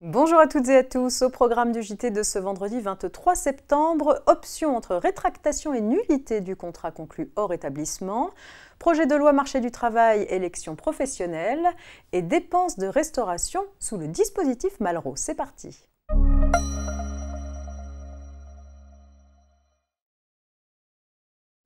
Bonjour à toutes et à tous. Au programme du JT de ce vendredi 23 septembre, option entre rétractation et nullité du contrat conclu hors établissement, projet de loi marché du travail, élection professionnelle et dépenses de restauration sous le dispositif Malraux. C'est parti.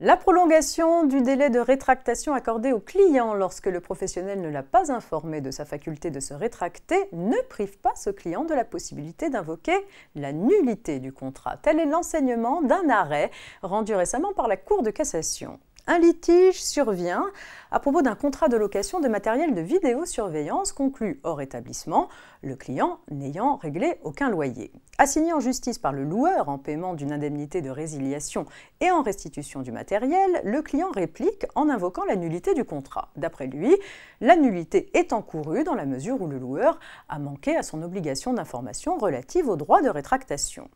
La prolongation du délai de rétractation accordé au client lorsque le professionnel ne l'a pas informé de sa faculté de se rétracter ne prive pas ce client de la possibilité d'invoquer la nullité du contrat. Tel est l'enseignement d'un arrêt rendu récemment par la Cour de cassation. Un litige survient à propos d'un contrat de location de matériel de vidéosurveillance conclu hors établissement, le client n'ayant réglé aucun loyer. Assigné en justice par le loueur en paiement d'une indemnité de résiliation et en restitution du matériel, le client réplique en invoquant la nullité du contrat. D'après lui, la nullité est encourue dans la mesure où le loueur a manqué à son obligation d'information relative au droit de rétractation.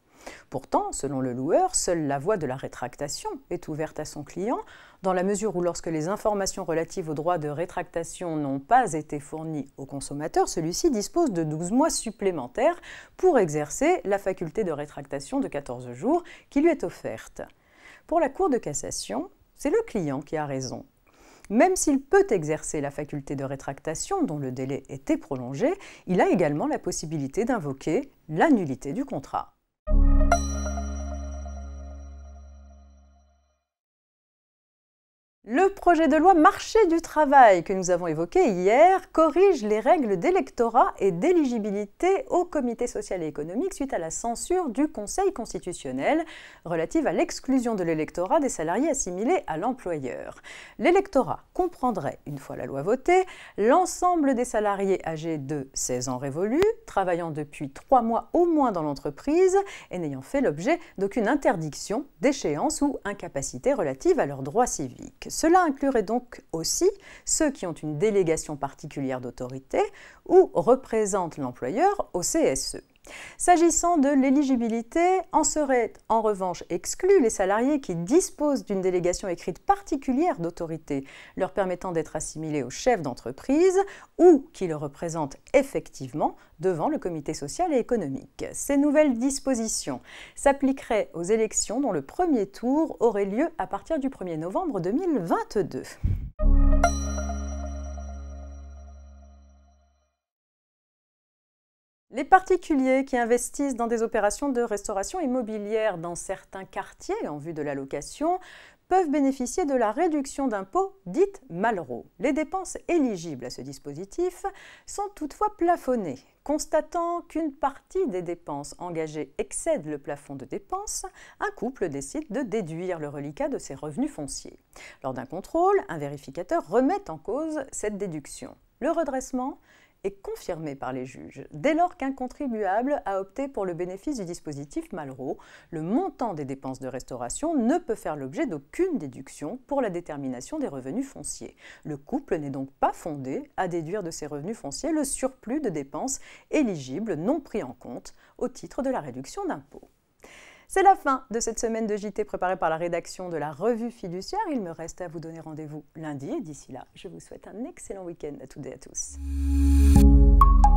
Pourtant, selon le loueur, seule la voie de la rétractation est ouverte à son client, dans la mesure où lorsque les informations relatives au droit de rétractation n'ont pas été fournies au consommateur, celui-ci dispose de 12 mois supplémentaires pour exercer la faculté de rétractation de 14 jours qui lui est offerte. Pour la Cour de cassation, c'est le client qui a raison. Même s'il peut exercer la faculté de rétractation dont le délai était prolongé, il a également la possibilité d'invoquer la nullité du contrat. Le projet de loi marché du travail que nous avons évoqué hier corrige les règles d'électorat et d'éligibilité au comité social et économique suite à la censure du Conseil constitutionnel relative à l'exclusion de l'électorat des salariés assimilés à l'employeur. L'électorat comprendrait, une fois la loi votée, l'ensemble des salariés âgés de 16 ans révolus, travaillant depuis trois mois au moins dans l'entreprise et n'ayant fait l'objet d'aucune interdiction, déchéance ou incapacité relative à leurs droits civiques. Cela inclurait donc aussi ceux qui ont une délégation particulière d'autorité ou représentent l'employeur au CSE. S'agissant de l'éligibilité, en seraient en revanche exclus les salariés qui disposent d'une délégation écrite particulière d'autorité, leur permettant d'être assimilés au chef d'entreprise ou qui le représentent effectivement devant le comité social et économique. Ces nouvelles dispositions s'appliqueraient aux élections dont le premier tour aurait lieu à partir du 1er novembre 2022. Les particuliers qui investissent dans des opérations de restauration immobilière dans certains quartiers en vue de la location peuvent bénéficier de la réduction d'impôts dite Malraux. Les dépenses éligibles à ce dispositif sont toutefois plafonnées. Constatant qu'une partie des dépenses engagées excède le plafond de dépenses, un couple décide de déduire le reliquat de ses revenus fonciers. Lors d'un contrôle, un vérificateur remet en cause cette déduction. Le redressement est confirmé par les juges. Dès lors qu'un contribuable a opté pour le bénéfice du dispositif Malraux, le montant des dépenses de restauration ne peut faire l'objet d'aucune déduction pour la détermination des revenus fonciers. Le couple n'est donc pas fondé à déduire de ses revenus fonciers le surplus de dépenses éligibles non pris en compte au titre de la réduction d'impôt. C'est la fin de cette semaine de JT préparée par la rédaction de la revue fiduciaire. Il me reste à vous donner rendez-vous lundi d'ici là, je vous souhaite un excellent week-end à toutes et à tous. Thank you.